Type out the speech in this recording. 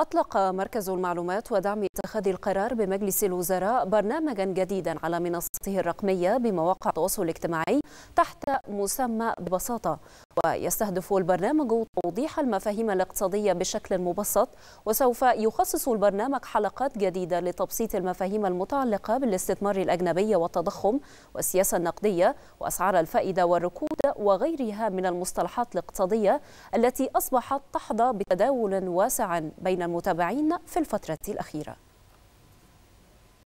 أطلق مركز المعلومات ودعم اتخاذ القرار بمجلس الوزراء برنامجا جديدا على منصته الرقمية بمواقع التواصل الاجتماعي تحت مسمى ببساطة ويستهدف البرنامج توضيح المفاهيم الاقتصادية بشكل مبسط وسوف يخصص البرنامج حلقات جديدة لتبسيط المفاهيم المتعلقة بالاستثمار الأجنبي والتضخم والسياسة النقدية وأسعار الفائدة والركود وغيرها من المصطلحات الاقتصادية التي أصبحت تحظى بتداول واسع بين المتابعين في الفترة الأخيرة